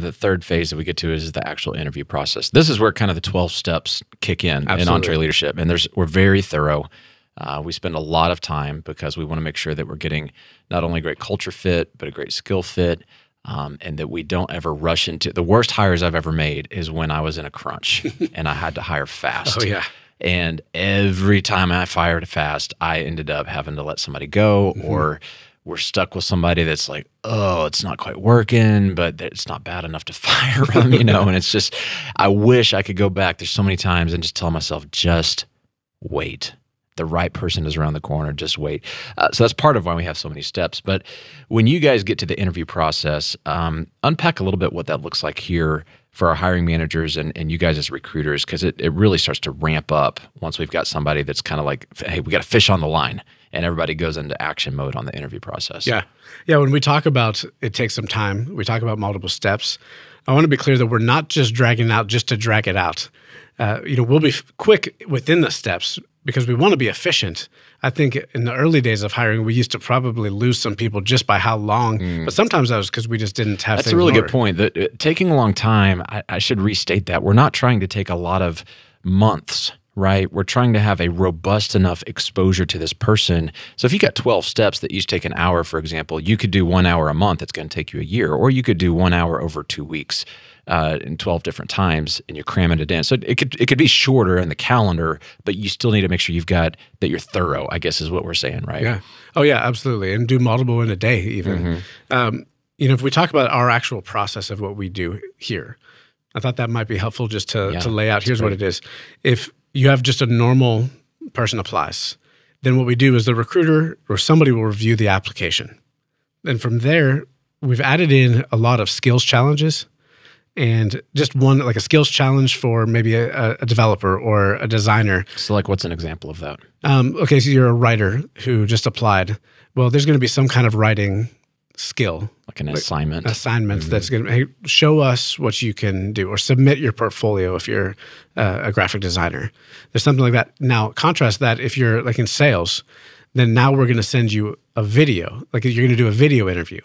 The third phase that we get to is the actual interview process. This is where kind of the 12 steps kick in Absolutely. in entree leadership. And there's we're very thorough. Uh, we spend a lot of time because we want to make sure that we're getting not only great culture fit, but a great skill fit. Um, and that we don't ever rush into the worst hires I've ever made is when I was in a crunch and I had to hire fast. Oh, yeah. And every time I fired fast, I ended up having to let somebody go mm -hmm. or we're stuck with somebody that's like, oh, it's not quite working, but it's not bad enough to fire them, you know? and it's just, I wish I could go back. There's so many times and just tell myself, just wait. The right person is around the corner, just wait. Uh, so that's part of why we have so many steps. But when you guys get to the interview process, um, unpack a little bit what that looks like here for our hiring managers and, and you guys as recruiters because it, it really starts to ramp up once we've got somebody that's kind of like hey we got a fish on the line and everybody goes into action mode on the interview process yeah yeah when we talk about it takes some time we talk about multiple steps i want to be clear that we're not just dragging out just to drag it out uh, you know we'll be quick within the steps because we want to be efficient. I think in the early days of hiring, we used to probably lose some people just by how long. Mm. But sometimes that was because we just didn't have. That's a really good point. That uh, taking a long time. I, I should restate that we're not trying to take a lot of months right? We're trying to have a robust enough exposure to this person. So if you got 12 steps that each take an hour, for example, you could do one hour a month. It's going to take you a year, or you could do one hour over two weeks uh, in 12 different times and you're cramming it in. So it could, it could be shorter in the calendar, but you still need to make sure you've got that you're thorough, I guess is what we're saying, right? Yeah. Oh yeah, absolutely. And do multiple in a day even. Mm -hmm. um, you know, if we talk about our actual process of what we do here, I thought that might be helpful just to, yeah, to lay out. Here's great. what it is. If you have just a normal person applies, then what we do is the recruiter or somebody will review the application. And from there, we've added in a lot of skills challenges and just one like a skills challenge for maybe a, a developer or a designer. So, like, what's an example of that? Um, okay, so you're a writer who just applied. Well, there's going to be some kind of writing skill like an assignment assignments mm-hmm. that's going to hey, show us what you can do or submit your portfolio if you're uh, a graphic designer there's something like that now contrast that if you're like in sales then now we're going to send you a video like you're going to do a video interview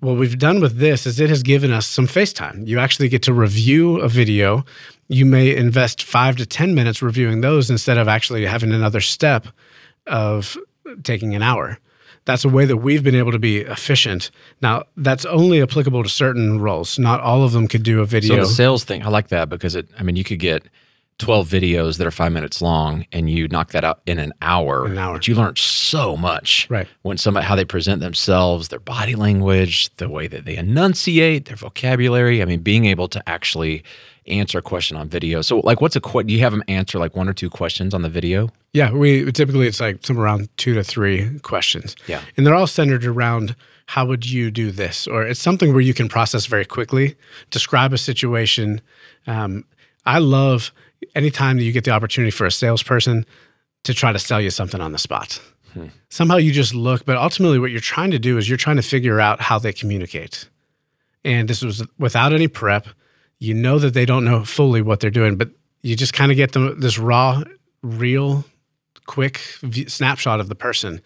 what we've done with this is it has given us some face time you actually get to review a video you may invest five to ten minutes reviewing those instead of actually having another step of taking an hour that's a way that we've been able to be efficient. Now, that's only applicable to certain roles. Not all of them could do a video. So the sales thing, I like that because it. I mean, you could get twelve videos that are five minutes long, and you knock that out in an hour. An hour. But you learn so much. Right. When somebody how they present themselves, their body language, the way that they enunciate, their vocabulary. I mean, being able to actually answer a question on video. So, like, what's a do you have them answer like one or two questions on the video? Yeah, we typically it's like somewhere around two to three questions. Yeah, and they're all centered around how would you do this, or it's something where you can process very quickly, describe a situation. Um, I love anytime that you get the opportunity for a salesperson to try to sell you something on the spot. Hmm. Somehow you just look, but ultimately what you're trying to do is you're trying to figure out how they communicate. And this was without any prep you know that they don't know fully what they're doing, but you just kind of get them this raw, real, quick v- snapshot of the person.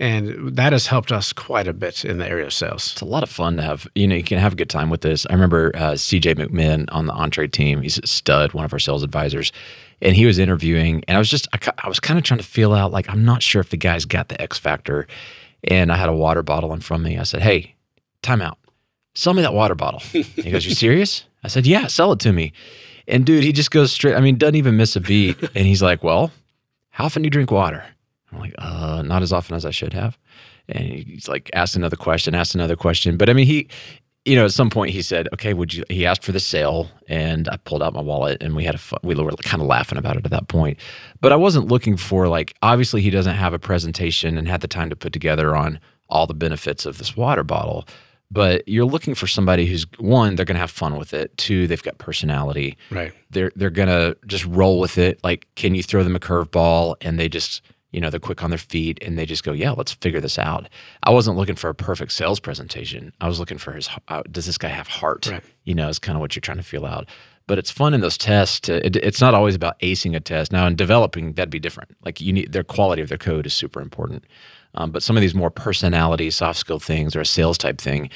And that has helped us quite a bit in the area of sales. It's a lot of fun to have. You know, you can have a good time with this. I remember uh, CJ McMinn on the Entree team. He's a stud, one of our sales advisors, and he was interviewing. And I was just, I, I was kind of trying to feel out, like, I'm not sure if the guy's got the X factor. And I had a water bottle in front of me. I said, "Hey, timeout. Sell me that water bottle." he goes, "You serious?" I said, Yeah, sell it to me. And dude, he just goes straight. I mean, doesn't even miss a beat. and he's like, Well, how often do you drink water? I'm like, uh, not as often as I should have. And he's like, asked another question, asked another question. But I mean, he, you know, at some point he said, "Okay, would you?" He asked for the sale, and I pulled out my wallet, and we had a we were kind of laughing about it at that point. But I wasn't looking for like obviously he doesn't have a presentation and had the time to put together on all the benefits of this water bottle but you're looking for somebody who's one they're going to have fun with it two they've got personality right they're they're going to just roll with it like can you throw them a curveball and they just you know they're quick on their feet and they just go yeah let's figure this out i wasn't looking for a perfect sales presentation i was looking for his uh, does this guy have heart right. you know is kind of what you're trying to feel out but it's fun in those tests. To, it, it's not always about acing a test. Now, in developing, that'd be different. Like you need their quality of their code is super important. Um, but some of these more personality, soft skill things, or a sales type thing,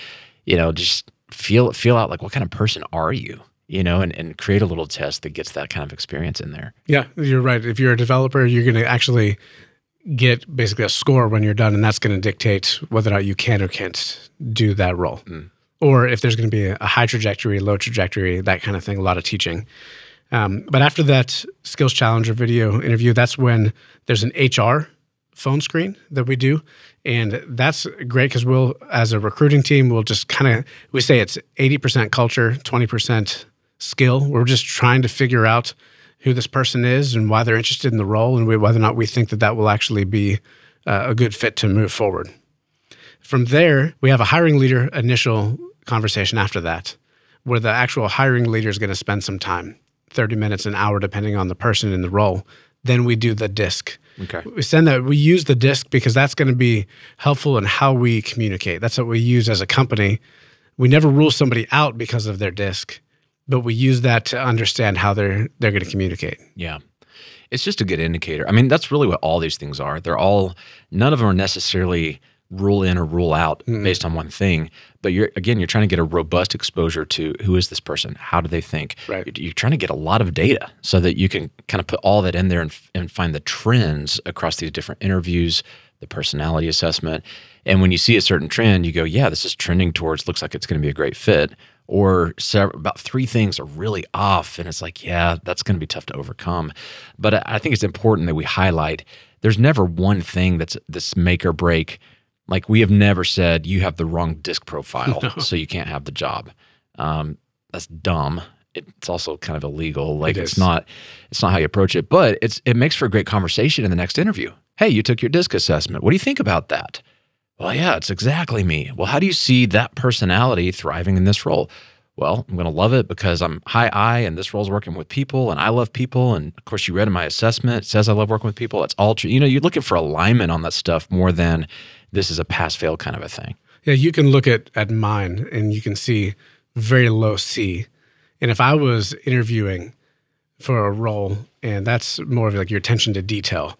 you know, just feel feel out like what kind of person are you, you know, and, and create a little test that gets that kind of experience in there. Yeah, you're right. If you're a developer, you're going to actually get basically a score when you're done, and that's going to dictate whether or not you can or can't do that role. Mm or if there's going to be a high trajectory, low trajectory, that kind of thing, a lot of teaching. Um, but after that Skills Challenger video interview, that's when there's an HR phone screen that we do. And that's great because we'll, as a recruiting team, we'll just kind of, we say it's 80% culture, 20% skill. We're just trying to figure out who this person is and why they're interested in the role and whether or not we think that that will actually be uh, a good fit to move forward. From there, we have a hiring leader initial conversation after that, where the actual hiring leader is going to spend some time 30 minutes, an hour, depending on the person in the role. Then we do the disc. Okay. We send that, we use the disc because that's going to be helpful in how we communicate. That's what we use as a company. We never rule somebody out because of their disc, but we use that to understand how they're they're going to communicate. Yeah it's just a good indicator. I mean, that's really what all these things are. They're all none of them are necessarily rule in or rule out mm. based on one thing. But you're again, you're trying to get a robust exposure to who is this person, how do they think. Right. You're trying to get a lot of data so that you can kind of put all that in there and, and find the trends across these different interviews, the personality assessment, and when you see a certain trend, you go, yeah, this is trending towards. Looks like it's going to be a great fit. Or several, about three things are really off, and it's like, yeah, that's going to be tough to overcome. But I think it's important that we highlight there's never one thing that's this make or break like we have never said you have the wrong disk profile, no. so you can't have the job. Um, that's dumb. It's also kind of illegal. Like it it's not, it's not how you approach it. But it's it makes for a great conversation in the next interview. Hey, you took your disk assessment. What do you think about that? Well, yeah, it's exactly me. Well, how do you see that personality thriving in this role? well, I'm going to love it because I'm high I and this role's working with people and I love people. And of course, you read in my assessment, it says I love working with people. It's all true. You know, you're looking for alignment on that stuff more than this is a pass fail kind of a thing. Yeah, you can look at at mine and you can see very low C. And if I was interviewing for a role, and that's more of like your attention to detail.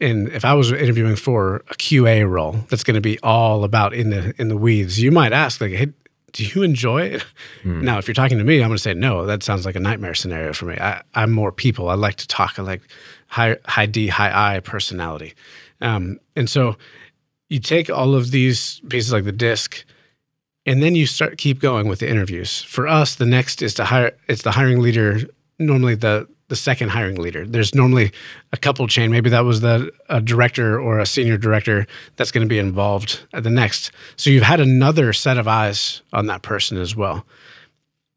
And if I was interviewing for a QA role, that's going to be all about in the in the weeds. You might ask, like, "Hey, do you enjoy it?" Mm. Now, if you're talking to me, I'm going to say, "No, that sounds like a nightmare scenario for me. I, am more people. I like to talk. I like high high D, high I personality." Um, and so you take all of these pieces like the disc and then you start keep going with the interviews for us the next is to hire it's the hiring leader normally the the second hiring leader there's normally a couple chain maybe that was the a director or a senior director that's going to be involved at the next so you've had another set of eyes on that person as well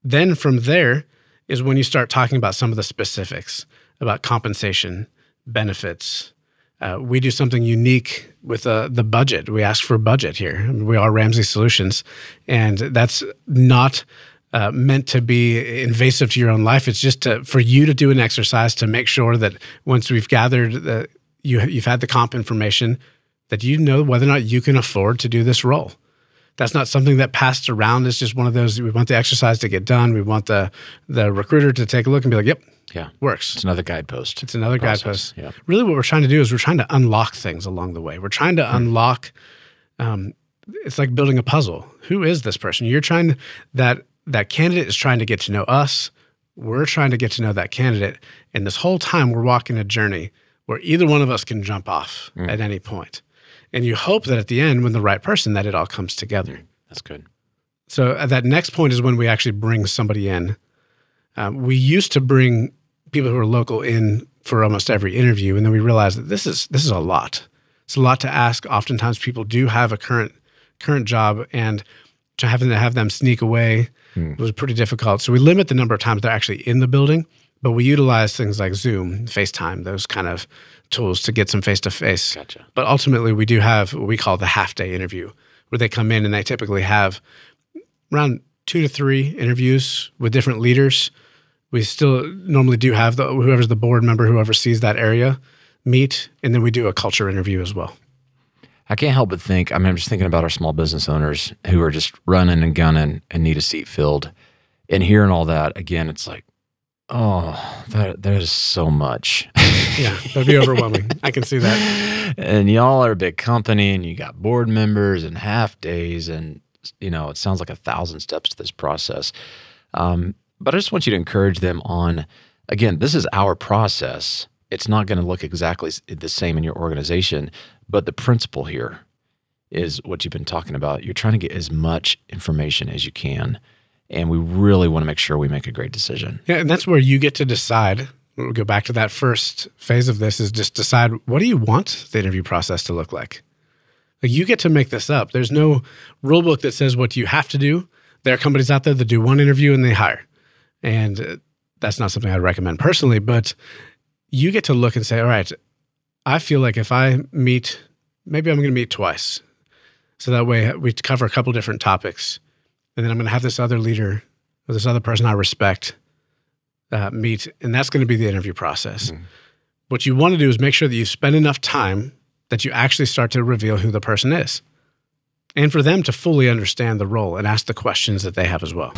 then from there is when you start talking about some of the specifics about compensation benefits uh, we do something unique with uh, the budget. We ask for budget here. We are Ramsey Solutions, and that's not uh, meant to be invasive to your own life. It's just to, for you to do an exercise to make sure that once we've gathered that uh, you, you've had the comp information, that you know whether or not you can afford to do this role. That's not something that passed around. It's just one of those we want the exercise to get done. We want the the recruiter to take a look and be like, "Yep, yeah. Works. It's another guidepost. It's another guidepost. Yeah. Really, what we're trying to do is we're trying to unlock things along the way. We're trying to mm. unlock. Um, it's like building a puzzle. Who is this person? You're trying to, that that candidate is trying to get to know us. We're trying to get to know that candidate, and this whole time we're walking a journey where either one of us can jump off mm. at any point. And you hope that at the end, when the right person, that it all comes together. Mm. That's good. So uh, that next point is when we actually bring somebody in. Uh, we used to bring people who are local in for almost every interview, and then we realized that this is this is a lot. It's a lot to ask. Oftentimes, people do have a current current job, and to having to have them sneak away mm. was pretty difficult. So we limit the number of times they're actually in the building, but we utilize things like Zoom, FaceTime, those kind of tools to get some face to face. Gotcha. But ultimately, we do have what we call the half day interview, where they come in and they typically have around two to three interviews with different leaders we still normally do have the whoever's the board member, whoever sees that area, meet, and then we do a culture interview as well. I can't help but think. I mean, I'm just thinking about our small business owners who are just running and gunning and need a seat filled, and hearing all that again. It's like, oh, that there is so much. yeah, that'd be overwhelming. I can see that. And y'all are a big company, and you got board members and half days, and you know, it sounds like a thousand steps to this process. Um, but I just want you to encourage them on again, this is our process. It's not going to look exactly the same in your organization, but the principle here is what you've been talking about. You're trying to get as much information as you can. And we really want to make sure we make a great decision. Yeah. And that's where you get to decide. We'll go back to that first phase of this is just decide what do you want the interview process to look like? Like you get to make this up. There's no rule book that says what you have to do. There are companies out there that do one interview and they hire. And that's not something I'd recommend personally, but you get to look and say, all right, I feel like if I meet, maybe I'm going to meet twice. So that way we cover a couple different topics. And then I'm going to have this other leader or this other person I respect uh, meet. And that's going to be the interview process. Mm-hmm. What you want to do is make sure that you spend enough time that you actually start to reveal who the person is and for them to fully understand the role and ask the questions that they have as well.